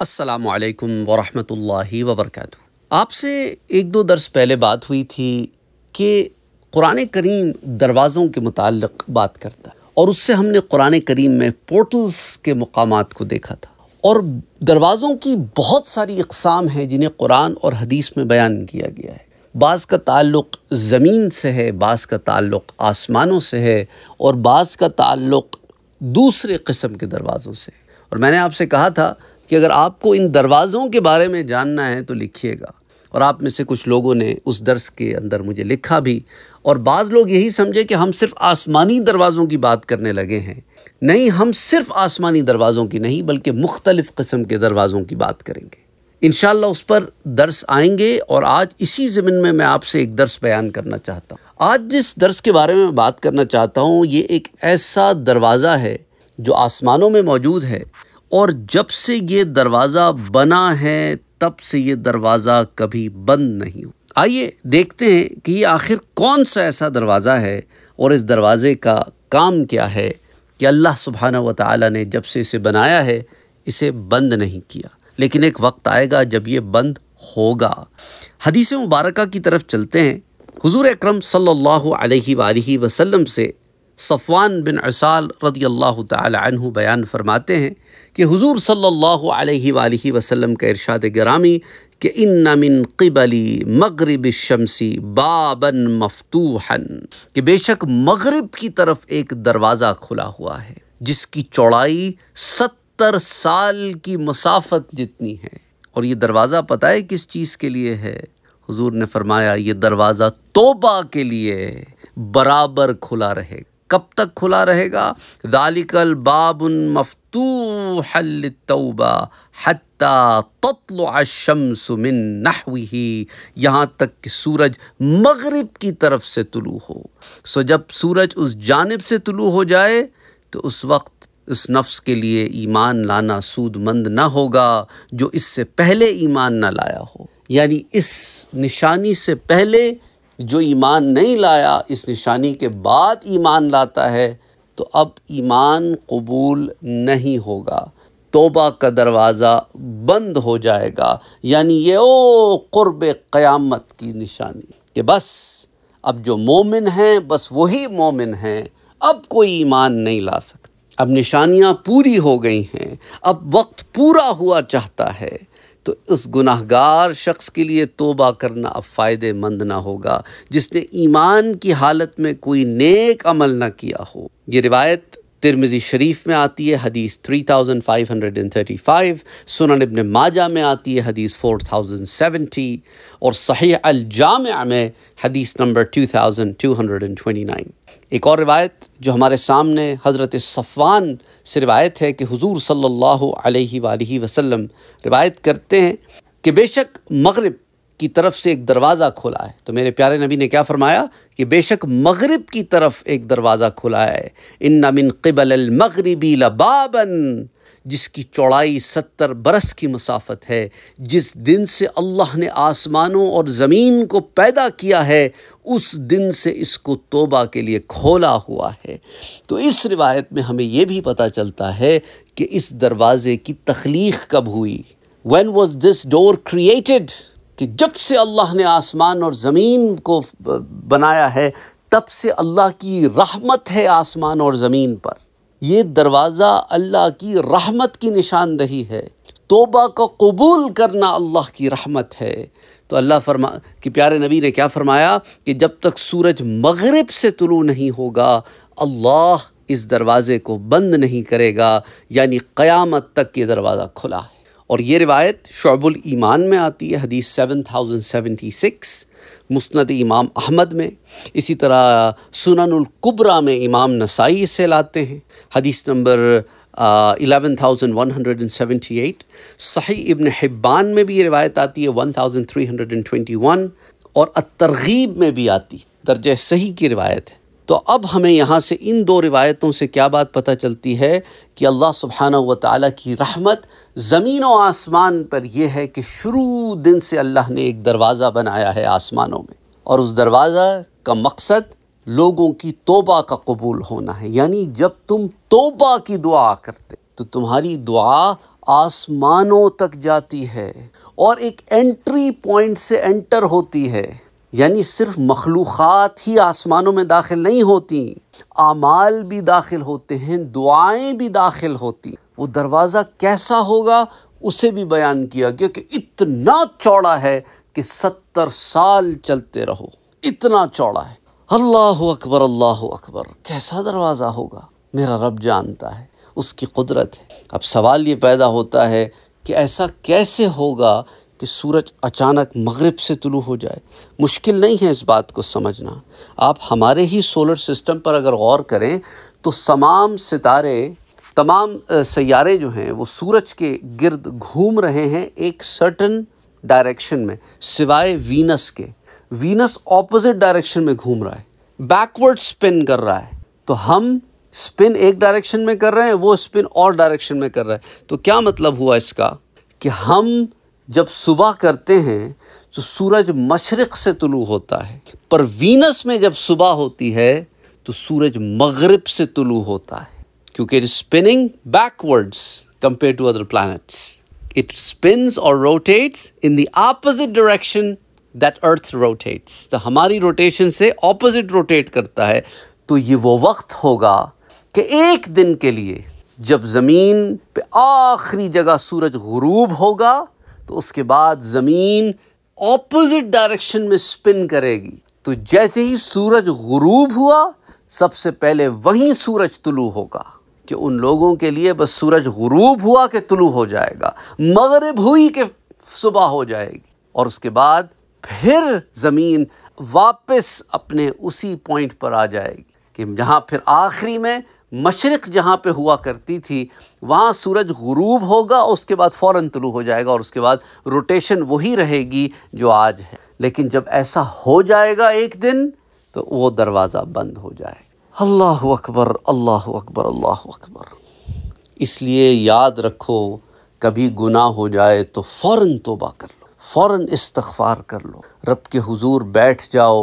असलकम वरहि वबरक आपसे एक दो दर्स पहले बात हुई थी कि कुरान करीम दरवाज़ों के मुतालिक बात करता है और उससे हमने कुरान करीम में पोर्टल्स के मकाम को देखा था और दरवाज़ों की बहुत सारी अकसाम हैं जिन्हें कुरान और हदीस में बयान किया गया है बाज़ का ताल्लुक़ ज़मीन से है बास का ताल्लुक़ आसमानों से है और बाज़ का ताल्लुक़ दूसरे कस्म के दरवाज़ों से और मैंने आपसे कहा था कि अगर आपको इन दरवाज़ों के बारे में जानना है तो लिखिएगा और आप में से कुछ लोगों ने उस दर्स के अंदर मुझे लिखा भी और बाज़ लोग यही समझे कि हम सिर्फ आसमानी दरवाज़ों की बात करने लगे हैं नहीं हम सिर्फ आसमानी दरवाज़ों की नहीं बल्कि मुख्तलिफ़ कस्म के दरवाज़ों की बात करेंगे इन उस पर दर्स आएंगे और आज इसी ज़मीन में मैं आपसे एक दर्स बयान करना चाहता हूँ आज जिस दर्स के बारे में बात करना चाहता हूँ ये एक ऐसा दरवाज़ा है जो आसमानों में मौजूद है और जब से ये दरवाज़ा बना है तब से ये दरवाज़ा कभी बंद नहीं हो आइए देखते हैं कि ये आखिर कौन सा ऐसा दरवाज़ा है और इस दरवाज़े का काम क्या है कि अल्लाह सुबहाना व ताला ने जब से इसे बनाया है इसे बंद नहीं किया लेकिन एक वक्त आएगा जब ये बंद होगा हदीस मुबारक की तरफ चलते हैं हुजूर अकरम सल्लल्लाहु अलैहि वसल्लम से सफ़वान बिन असाल रदी अल्लाह तु बयान फरमाते हैं कि हुजूर सल्लल्लाहु अलैहि वसल्लम का इरशाद गरामी कि इन नमिन क़बली मगरब शमसी बाबन मफतूहन कि बेशक मगरब की तरफ एक दरवाज़ा खुला हुआ है जिसकी चौड़ाई सत्तर साल की मसाफत जितनी है और ये दरवाज़ा पता है किस चीज़ के लिए है हुजूर ने फरमाया ये दरवाज़ा तोबा के लिए बराबर खुला रहेगा कब तक खुला रहेगा दालिकल बाबुन मफतूहल तौबा हत्ता तत्ल शमसमिन नहवी यहाँ तक कि सूरज मगरिब की तरफ से तुलू हो सो जब सूरज उस जानब से तुलु हो जाए तो उस वक्त उस नफ्स के लिए ईमान लाना सूदमंद ना होगा जो इससे पहले ईमान ना लाया हो यानी इस निशानी से पहले जो ईमान नहीं लाया इस निशानी के बाद ईमान लाता है तो अब ईमान कबूल नहीं होगा तोबा का दरवाज़ा बंद हो जाएगा यानी ये ओ क़ुरब क़यामत की निशानी कि बस अब जो मोमिन हैं बस वही मोमिन हैं अब कोई ईमान नहीं ला सकता अब निशानियाँ पूरी हो गई हैं अब वक्त पूरा हुआ चाहता है तो उस गुनाहगार शख्स के लिए तोबा करना अब फ़ायदेमंद ना होगा जिसने ईमान की हालत में कोई नेक अमल ना किया हो ये रिवायत तिरमिज़ी शरीफ में आती है हदीस 3535 सुनन इब्न माजा में आती है हदीस 4070 और सही जाम में हदीस नंबर 2229 एक और रिवायत जो हमारे सामने हज़रत सफ़वान से रिवायत है कि हुजूर सल्लल्लाहु अलैहि सल्ला वसल्लम रिवायत करते हैं कि बेशक मगरब की तरफ से एक दरवाज़ा खोला है तो मेरे प्यारे नबी ने क्या फ़रमाया कि बेशक मगरब की तरफ एक दरवाज़ा खोला है इन नमिन कबल मगरबी लबाबन जिसकी चौड़ाई सत्तर बरस की मसाफत है जिस दिन से अल्लाह ने आसमानों और ज़मीन को पैदा किया है उस दिन से इसको तोबा के लिए खोला हुआ है तो इस रिवायत में हमें यह भी पता चलता है कि इस दरवाज़े की तख्लीक कब हुई when was this door created कि जब से अल्लाह ने आसमान और ज़मीन को बनाया है तब से अल्लाह की रहमत है आसमान और ज़मीन पर ये दरवाज़ा अल्लाह की रहमत की निशानदही है तोबा को कबूल करना अल्लाह की रहमत है तो अल्लाह फरमा कि प्यारे नबी ने क्या फरमाया कि जब तक सूरज मगरब से तुलू नहीं होगा अल्लाह इस दरवाज़े को बंद नहीं करेगा यानी क़यामत तक ये दरवाज़ा खुला है और ये रिवायत शबुल ईमान में आती है हदीस seven thousand seventy six Musnad Imam Ahmad में इसी तरह सुननकुबरा में इमाम नसाई इसे लाते हैं हदीस number eleven thousand one hundred and seventy eight Sahih Ibn Hibban में भी ये रिवायत आती है one thousand three hundred and twenty one और अ तरगीब में भी आती है दर्ज सही की रिवायत है तो अब हमें यहाँ से इन दो रिवायतों से क्या बात पता चलती है कि अल्लाह सुबहाना व ताली की रहमत ज़मीन व आसमान पर यह है कि शुरू दिन से अल्लाह ने एक दरवाज़ा बनाया है आसमानों में और उस दरवाज़ा का मकसद लोगों की तोबा का कबूल होना है यानी जब तुम तोबा की दुआ करते तो तुम्हारी दुआ आसमानों तक जाती है और एक एंट्री पॉइंट से एंटर होती है यानी सिर्फ मखलूक़ात ही आसमानों में दाखिल नहीं होती आमाल भी दाखिल होते हैं दुआएं भी दाखिल होती वो दरवाज़ा कैसा होगा उसे भी बयान किया गया कि इतना चौड़ा है कि सत्तर साल चलते रहो इतना चौड़ा है अल्लाह अकबर अल्लाह अकबर कैसा दरवाज़ा होगा मेरा रब जानता है उसकी कुदरत है अब सवाल ये पैदा होता है कि ऐसा कैसे होगा कि सूरज अचानक मगरब से तुलू हो जाए मुश्किल नहीं है इस बात को समझना आप हमारे ही सोलर सिस्टम पर अगर गौर करें तो तमाम सितारे तमाम सैारे जो हैं वो सूरज के गिरद घूम रहे हैं एक सर्टन डायरेक्शन में सिवाय वीनस के वीनस ऑपोजिट डायरेक्शन में घूम रहा है बैकवर्ड स्पिन कर रहा है तो हम स्पिन एक डायरेक्शन में कर रहे हैं वो स्पिन और डायरेक्शन में कर रहा है तो क्या मतलब हुआ इसका कि हम जब सुबह करते हैं तो सूरज मशरक़ से तुलू होता है पर वीनस में जब सुबह होती है तो सूरज मगरब से तुलू होता है क्योंकि it spinning backwards compare to other planets it spins और rotates in the opposite direction that earth rotates तो हमारी रोटेशन से ऑपोजिट रोटेट करता है तो ये वो वक्त होगा कि एक दिन के लिए जब ज़मीन पे आखिरी जगह सूरज गुरूब होगा तो उसके बाद ज़मीन ऑपोजिट डायरेक्शन में स्पिन करेगी तो जैसे ही सूरज गुरूब हुआ सबसे पहले वहीं सूरज तुलू होगा कि उन लोगों के लिए बस सूरज गुरूब हुआ कि तुलू हो जाएगा मगरब हुई कि सुबह हो जाएगी और उसके बाद फिर ज़मीन वापस अपने उसी पॉइंट पर आ जाएगी कि जहाँ फिर आखिरी में मशरक़ जहाँ पे हुआ करती थी वहाँ सूरज गुरूब होगा उसके बाद फ़ौर तुलू हो जाएगा और उसके बाद रोटेशन वही रहेगी जो आज है लेकिन जब ऐसा हो जाएगा एक दिन तो वो दरवाज़ा बंद हो जाएगा अल्लाह अकबर अल्लाह अकबर अल्लाह अकबर इसलिए याद रखो कभी गुना हो जाए तो फ़ौर तोबा कर फ़ौर इस्तफ़ार कर लो रब के हुजूर बैठ जाओ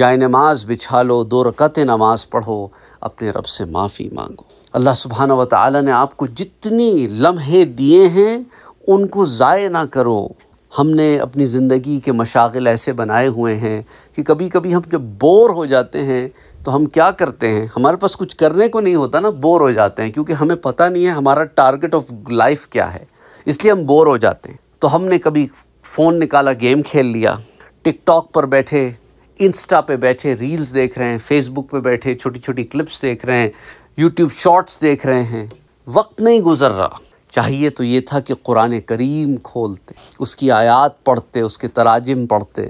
जाय नमाज बिछा लो दो रकत नमाज पढ़ो अपने रब से माफ़ी मांगो अल्लाह सुबहान व ने आपको जितनी लम्हे दिए हैं उनको ज़ाय ना करो हमने अपनी ज़िंदगी के मशागिल ऐसे बनाए हुए हैं कि कभी कभी हम जब बोर हो जाते हैं तो हम क्या करते हैं हमारे पास कुछ करने को नहीं होता ना बोर हो जाते हैं क्योंकि हमें पता नहीं है हमारा टारगेट ऑफ लाइफ क्या है इसलिए हम बोर हो जाते हैं तो हमने कभी फ़ोन निकाला गेम खेल लिया टिकटॉक पर बैठे इंस्टा पे बैठे रील्स देख रहे हैं फेसबुक पे बैठे छोटी छोटी क्लिप्स देख रहे हैं यूट्यूब शॉर्ट्स देख रहे हैं वक्त नहीं गुजर रहा चाहिए तो ये था कि कुरान करीम खोलते उसकी आयात पढ़ते उसके तराजम पढ़ते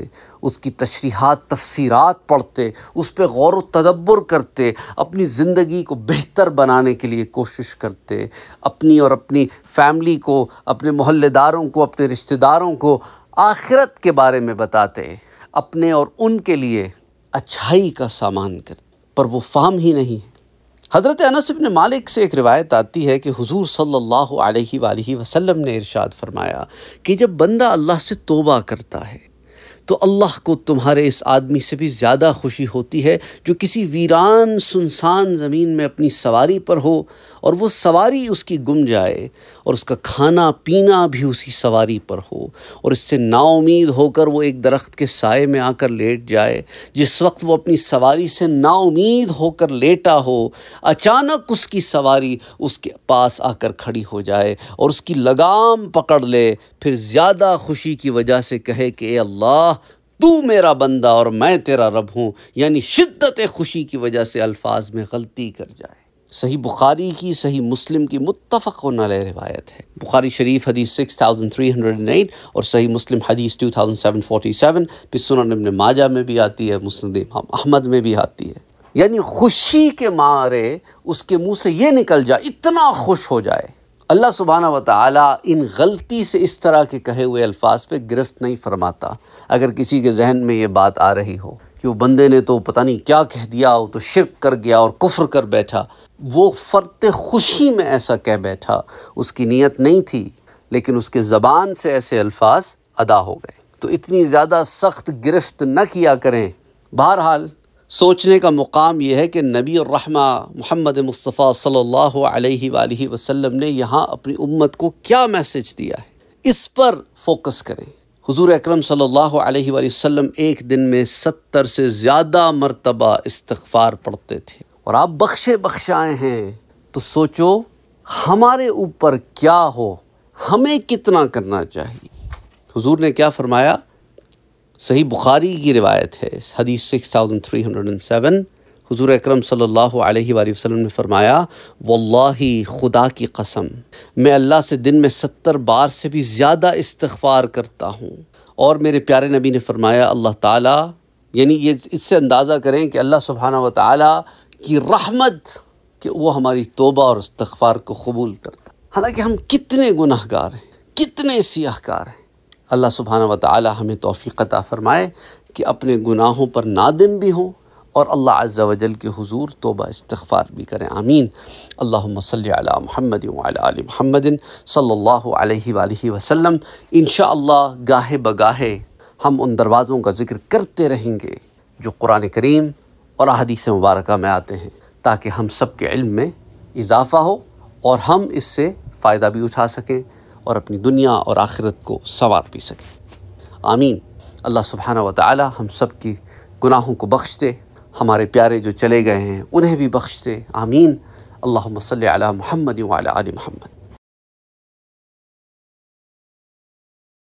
उसकी तशरीहत तफसीरात पढ़ते उस पर गौर तदब्बर करते अपनी ज़िंदगी को बेहतर बनाने के लिए कोशिश करते अपनी और अपनी फैमिली को अपने मोहल्लेदारों को अपने रिश्तेदारों को आखिरत के बारे में बताते अपने और उनके लिए अच्छाई का सामान करते पर वो फाम ही नहीं है हज़रत अनस मालिक से एक रिवायत आती है कि हुजूर सल्लल्लाहु अलैहि वसल्लम ने इरशाद फरमाया कि जब बंदा अल्लाह से तोबा करता है तो अल्लाह को तुम्हारे इस आदमी से भी ज़्यादा खुशी होती है जो किसी वीरान सुनसान ज़मीन में अपनी सवारी पर हो और वो सवारी उसकी गुम जाए और उसका खाना पीना भी उसी सवारी पर हो और इससे नाउमीद होकर वो एक दरख्त के साय में आकर लेट जाए जिस वक्त वो अपनी सवारी से नाउमीद होकर लेटा हो अचानक उसकी सवारी उसके पास आकर खड़ी हो जाए और उसकी लगाम पकड़ ले फिर ज़्यादा खुशी की वजह से कहे कि अल्लाह तू मेरा बंदा और मैं तेरा रब हूँ यानी शिद्दत खुशी की वजह से अल्फाज में गलती कर जाए सही बुखारी की सही मुस्लिम की मुतफ़ रिवायत है बुखारी शरीफ हदीस 6308 और सही मुस्लिम हदीस 2747 फिर सुन इब्न माजा में भी आती है मुस्लिम इमाम अहमद में भी आती है यानी खुशी के मारे उसके मुंह से ये निकल जाए इतना खुश हो जाए अल्लाह सुबहाना व इन गलती से इस तरह के कहे हुए अल्फाज पर गिरफ्त नहीं फरमाता अगर किसी के जहन में ये बात आ रही हो कि वो बंदे ने तो पता नहीं क्या कह दिया वो तो शिरक कर गया और कुफ्र कर बैठा वो फ़र्त खुशी में ऐसा कह बैठा उसकी नीयत नहीं थी लेकिन उसके ज़बान से ऐसे अल्फाज अदा हो गए तो इतनी ज़्यादा सख्त गिरफ्त न किया करें बहरहाल सोचने का मुकाम यह है कि नबी रहमा मोहम्मद मुस्तफ़ा सल्लल्लाहु अलैहि सल्ला वसल्लम ने यहाँ अपनी उम्मत को क्या मैसेज दिया है इस पर फोकस करें हुजूर अकरम सल्लल्लाहु अलैहि वसल्लम एक दिन में सत्तर से ज़्यादा मरतबा इस्तफ़ार पढ़ते थे और आप बख्शे बख्शाए हैं तो सोचो हमारे ऊपर क्या हो हमें कितना करना चाहिए हुजूर ने क्या फरमाया सही बुखारी की रिवायत है हदीस 6307 हुजूर अकरम सल्लल्लाहु अलैहि वसल्लम ने फरमाया वल्लाही खुदा की कसम मैं अल्लाह से दिन में सत्तर बार से भी ज़्यादा इस्तफ़ार करता हूँ और मेरे प्यारे नबी ने फरमाया अल्लाह ताला यानी ये इससे अंदाज़ा करें कि अल्लाह सुबहाना व ताली की रहमत कि वो हमारी तोबा और इस्तफ़ार को कबूल करता हालांकि हम कितने गुनाहगार हैं कितने सियाहकार हैं अल्लाह सुबहाना व हमें तोफ़ी अता फ़रमाए कि अपने गुनाहों पर नादिम भी हों और अल्लाह अज़्ज़ा वजल के हुजूर तोबा इस्तफ़ार भी करें आमीन अल्लाह मसल महमद महमदिन सल्ला वसम इन गाहे बगाहे हम उन दरवाज़ों का ज़िक्र करते रहेंगे जो कुरान करीम और अहदीस मुबारक में आते हैं ताकि हम सब के इल्म में इजाफ़ा हो और हम इससे फ़ायदा भी उठा सकें और अपनी दुनिया और आखिरत को सवार पी सकें आमीन अल्लाह सुबहाना व हम सब की गुनाहों को बख्श दे हमारे प्यारे जो चले गए हैं उन्हें भी बख्श दे आमीन अल्लाह सल महमद वाल महमद